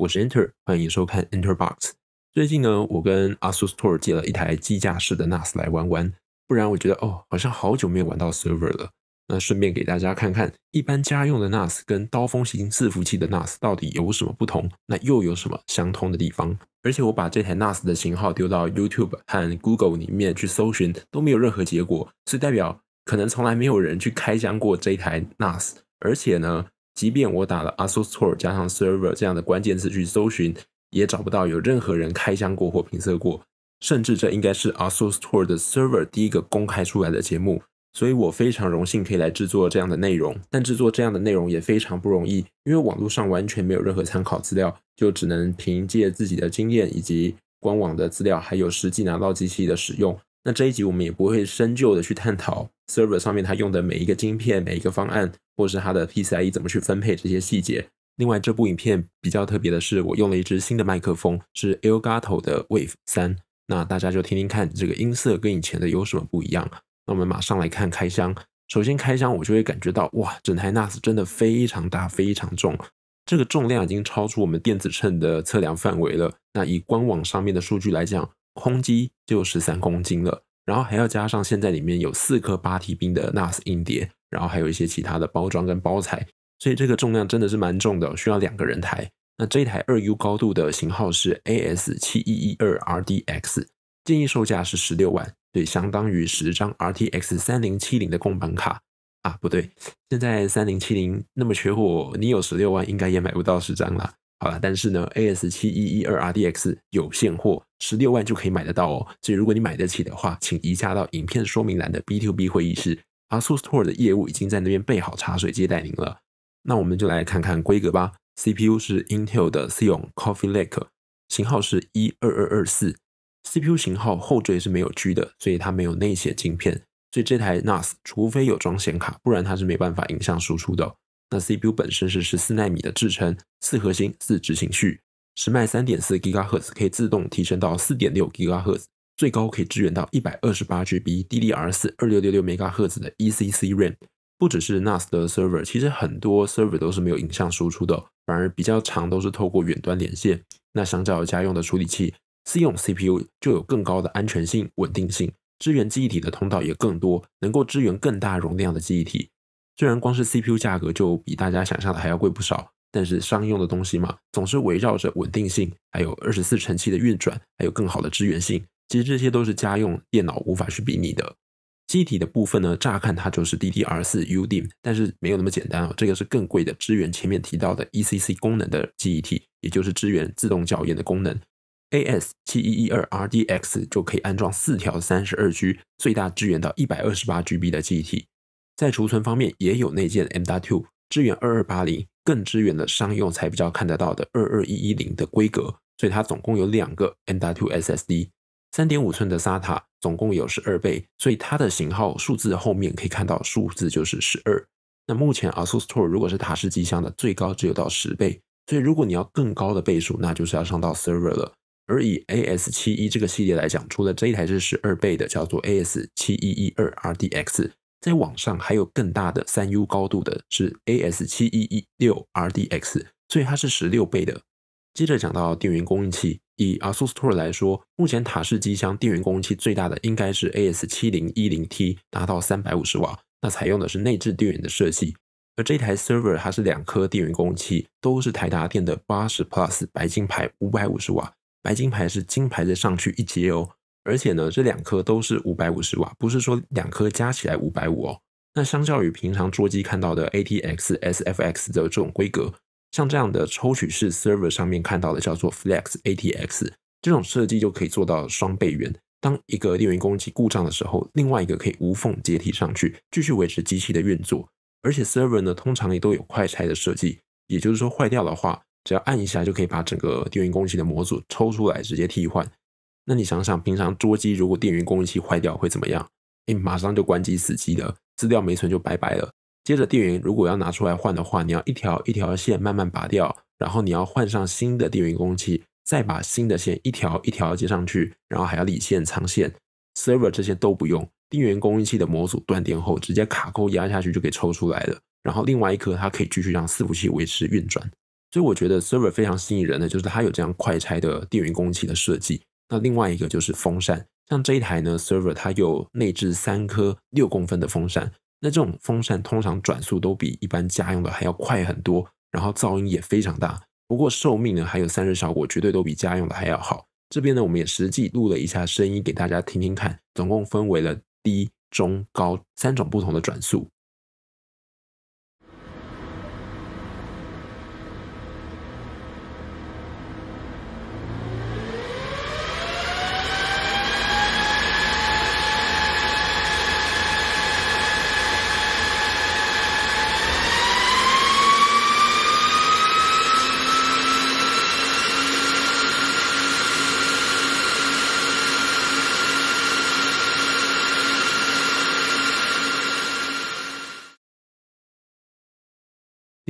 我是 Enter，欢迎收看 Enterbox。最近呢，我跟阿 Sus Tor 借了一台机架式的 NAS 来玩玩，不然我觉得哦，好像好久没有玩到 Server 了。那顺便给大家看看，一般家用的 NAS 跟刀锋型伺服器的 NAS 到底有什么不同？那又有什么相通的地方？而且我把这台 NAS 的型号丢到 YouTube 和 Google 里面去搜寻，都没有任何结果，是代表可能从来没有人去开箱过这台 NAS。而且呢？即便我打了 ASUS Store 加上 Server 这样的关键词去搜寻，也找不到有任何人开箱过或评测过。甚至这应该是 ASUS Store 的 Server 第一个公开出来的节目，所以我非常荣幸可以来制作这样的内容。但制作这样的内容也非常不容易，因为网络上完全没有任何参考资料，就只能凭借自己的经验以及官网的资料，还有实际拿到机器的使用。那这一集我们也不会深究的去探讨。server 上面它用的每一个晶片、每一个方案，或是它的 PCIE 怎么去分配这些细节。另外，这部影片比较特别的是，我用了一支新的麦克风，是 Elgato 的 Wave 三。那大家就听听看，这个音色跟以前的有什么不一样？那我们马上来看开箱。首先开箱，我就会感觉到，哇，整台 NAS 真的非常大、非常重。这个重量已经超出我们电子秤的测量范围了。那以官网上面的数据来讲，空机就十三公斤了。然后还要加上现在里面有四颗八 T 冰的 NAS 硬碟，然后还有一些其他的包装跟包材，所以这个重量真的是蛮重的，需要两个人抬。那这一台二 U 高度的型号是 AS 七一一二 RDX，建议售价是十六万，对，相当于十张 RTX 三零七零的公版卡啊，不对，现在三零七零那么缺货，你有十六万应该也买不到十张了。好了，但是呢，AS 七一一二 RDX 有现货，十六万就可以买得到哦。所以如果你买得起的话，请移驾到影片说明栏的 b to b 会议室，阿苏斯 store 的业务已经在那边备好茶水接待您了。那我们就来看看规格吧。CPU 是 Intel 的 c o r Coffee Lake，型号是一二二二四。CPU 型号后缀是没有 G 的，所以它没有内写晶片。所以这台 NAS 除非有装显卡，不然它是没办法影像输出的。那 CPU 本身是十四纳米的制程，四核心四执行序，时脉三点四 GHz，可以自动提升到四点六 GHz，最高可以支援到一百二十八 GB DDR 四二六六六 MHz 的 ECC RAM。不只是 NAS 的 Server，其实很多 Server 都是没有影像输出的，反而比较长都是透过远端连线。那相较家用的处理器，私用 CPU 就有更高的安全性、稳定性，支援记忆体的通道也更多，能够支援更大容量的记忆体。虽然光是 CPU 价格就比大家想象的还要贵不少，但是商用的东西嘛，总是围绕着稳定性，还有二十四乘七的运转，还有更好的支援性。其实这些都是家用电脑无法去比拟的。机体的部分呢，乍看它就是 DDR 四 UDIM，但是没有那么简单哦。这个是更贵的支援前面提到的 ECC 功能的记忆体，也就是支援自动校验的功能。AS 七一一二 RDX 就可以安装四条三十二 G，最大支援到一百二十八 GB 的记忆体。在储存方面也有内建 M W，支援二二八零，更支援了商用才比较看得到的二二一一零的规格，所以它总共有两个 M W S S D，三点五寸的 SATA 总共有十二倍，所以它的型号数字后面可以看到数字就是十二。那目前 a s u r Store 如果是塔式机箱的，最高只有到十倍，所以如果你要更高的倍数，那就是要上到 Server 了。而以 A S 七一这个系列来讲，除了这一台是十二倍的，叫做 A S 七一一二 R D X。在网上还有更大的三 U 高度的是 AS 七一一六 RDX，所以它是十六倍的。接着讲到电源供应器，以 ASUS t o e r 来说，目前塔式机箱电源供应器最大的应该是 AS 七零一零 T，达到三百五十瓦，那采用的是内置电源的设计。而这台 Server 它是两颗电源供应器，都是台达电的八十 Plus 白金牌五百五十瓦，白金牌是金牌的上去一阶哦。而且呢，这两颗都是五百五十瓦，不是说两颗加起来五百五哦。那相较于平常桌机看到的 ATX、SFX 的这种规格，像这样的抽取式 server 上面看到的叫做 Flex ATX 这种设计，就可以做到双倍源。当一个电源供给故障的时候，另外一个可以无缝接替上去，继续维持机器的运作。而且 server 呢，通常也都有快拆的设计，也就是说坏掉的话，只要按一下就可以把整个电源供给的模组抽出来，直接替换。那你想想，平常桌机如果电源供应器坏掉会怎么样？哎，马上就关机死机了，资料没存就拜拜了。接着电源如果要拿出来换的话，你要一条一条线慢慢拔掉，然后你要换上新的电源供应器，再把新的线一条一条接上去，然后还要理线藏线。Server 这些都不用，电源供应器的模组断电后直接卡扣压下去就可以抽出来了。然后另外一颗它可以继续让伺服器维持运转。所以我觉得 Server 非常吸引人的就是它有这样快拆的电源供应器的设计。那另外一个就是风扇，像这一台呢，server 它有内置三颗六公分的风扇。那这种风扇通常转速都比一般家用的还要快很多，然后噪音也非常大。不过寿命呢还有散热效果绝对都比家用的还要好。这边呢我们也实际录了一下声音给大家听听看，总共分为了低、中、高三种不同的转速。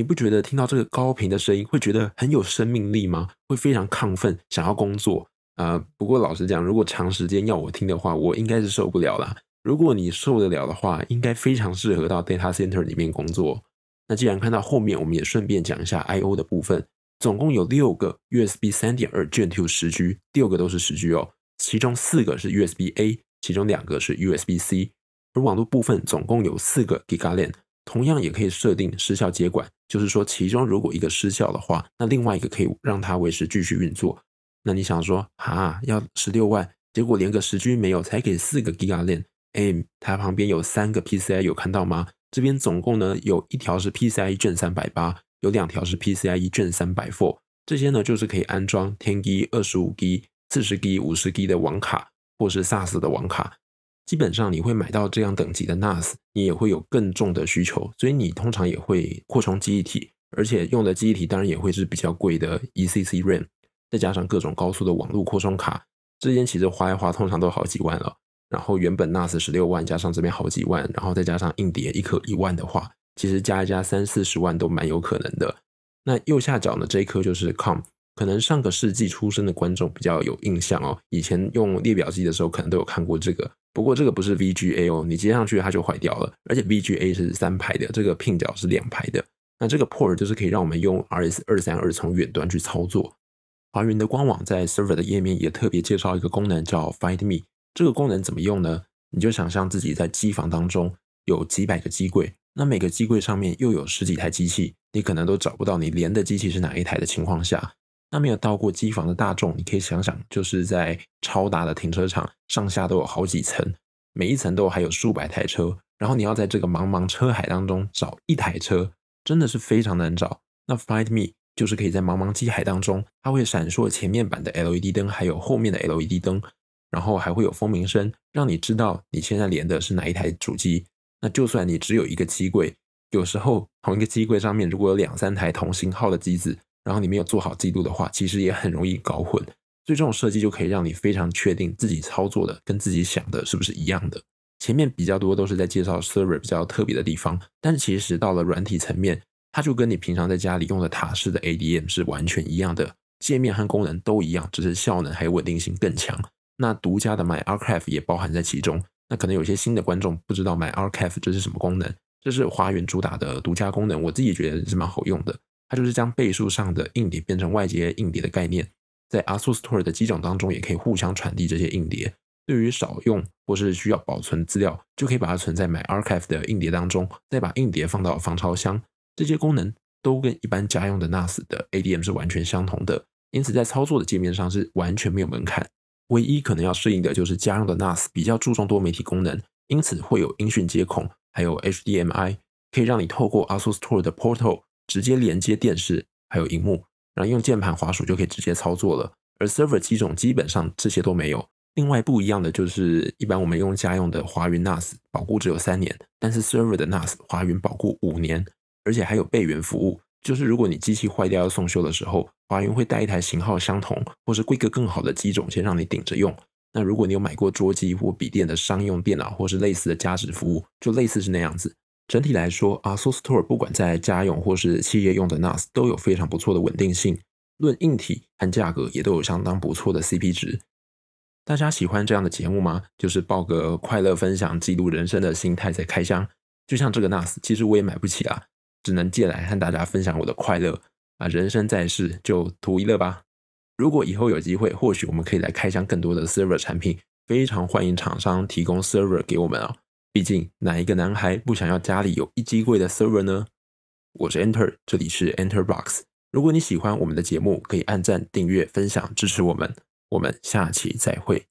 你不觉得听到这个高频的声音会觉得很有生命力吗？会非常亢奋，想要工作啊？不过老实讲，如果长时间要我听的话，我应该是受不了了。如果你受得了的话，应该非常适合到 data center 里面工作。那既然看到后面，我们也顺便讲一下 I/O 的部分，总共有六个 USB 三点二卷轴十 G，六个都是十 G 哦，其中四个是 USB A，其中两个是 USB C，而网络部分总共有四个 g i g a l e n 同样也可以设定失效接管，就是说其中如果一个失效的话，那另外一个可以让它维持继续运作。那你想说啊，要十六万，结果连个十 G 没有，才给四个 Giga 链。哎，它旁边有三个 PCI，有看到吗？这边总共呢有一条是 PCIe 卷三百八，有两条是 PCIe 卷三百 four，这些呢就是可以安装天 G、二十五 G、四十 G、五十 G 的网卡，或是 SAS 的网卡。基本上你会买到这样等级的 NAS，你也会有更重的需求，所以你通常也会扩充记忆体，而且用的记忆体当然也会是比较贵的 ECC RAM，再加上各种高速的网络扩充卡，之间其实花一花通常都好几万了。然后原本 NAS 十六万加上这边好几万，然后再加上硬碟一颗一万的话，其实加一加三四十万都蛮有可能的。那右下角呢这一颗就是 Com，可能上个世纪出生的观众比较有印象哦，以前用列表机的时候可能都有看过这个。不过这个不是 VGA 哦，你接上去它就坏掉了。而且 VGA 是三排的，这个 pin 角是两排的。那这个 port 就是可以让我们用 RS 二三二从远端去操作。华云的官网在 server 的页面也特别介绍一个功能叫 Find Me。这个功能怎么用呢？你就想象自己在机房当中有几百个机柜，那每个机柜上面又有十几台机器，你可能都找不到你连的机器是哪一台的情况下。那没有到过机房的大众，你可以想想，就是在超大的停车场，上下都有好几层，每一层都还有数百台车，然后你要在这个茫茫车海当中找一台车，真的是非常难找。那 Find Me 就是可以在茫茫机海当中，它会闪烁前面板的 LED 灯，还有后面的 LED 灯，然后还会有蜂鸣声，让你知道你现在连的是哪一台主机。那就算你只有一个机柜，有时候同一个机柜上面如果有两三台同型号的机子。然后你没有做好记录的话，其实也很容易搞混。所以这种设计就可以让你非常确定自己操作的跟自己想的是不是一样的。前面比较多都是在介绍 Server 比较特别的地方，但是其实到了软体层面，它就跟你平常在家里用的塔式的 ADM 是完全一样的，界面和功能都一样，只是效能还有稳定性更强。那独家的 My a r c h a v e 也包含在其中。那可能有些新的观众不知道 My a r c h a v e 这是什么功能，这是华元主打的独家功能，我自己觉得是蛮好用的。它就是将倍数上的硬碟变成外接硬碟的概念，在阿 s 斯 Store 的机种当中也可以互相传递这些硬碟。对于少用或是需要保存资料，就可以把它存在 My Archive 的硬碟当中，再把硬碟放到防潮箱。这些功能都跟一般家用的 NAS 的 ADM 是完全相同的，因此在操作的界面上是完全没有门槛。唯一可能要适应的就是家用的 NAS 比较注重多媒体功能，因此会有音讯接口，还有 HDMI，可以让你透过阿苏斯 Store 的 Portal。直接连接电视还有荧幕，然后用键盘滑鼠就可以直接操作了。而 server 机种基本上这些都没有。另外不一样的就是，一般我们用家用的华云 NAS 保固只有三年，但是 server 的 NAS 华云保固五年，而且还有备援服务。就是如果你机器坏掉要送修的时候，华云会带一台型号相同或是规格更好的机种先让你顶着用。那如果你有买过桌机或笔电的商用电脑或是类似的加值服务，就类似是那样子。整体来说 a s o u s Store 不管在家用或是企业用的 NAS 都有非常不错的稳定性，论硬体和价格也都有相当不错的 CP 值。大家喜欢这样的节目吗？就是抱个快乐分享、记录人生的心态在开箱，就像这个 NAS，其实我也买不起啊，只能借来和大家分享我的快乐啊。人生在世就图一乐吧。如果以后有机会，或许我们可以来开箱更多的 Server 产品，非常欢迎厂商提供 Server 给我们啊。毕竟，哪一个男孩不想要家里有一机柜的 server 呢？我是 Enter，这里是 Enter Box。如果你喜欢我们的节目，可以按赞、订阅、分享支持我们。我们下期再会。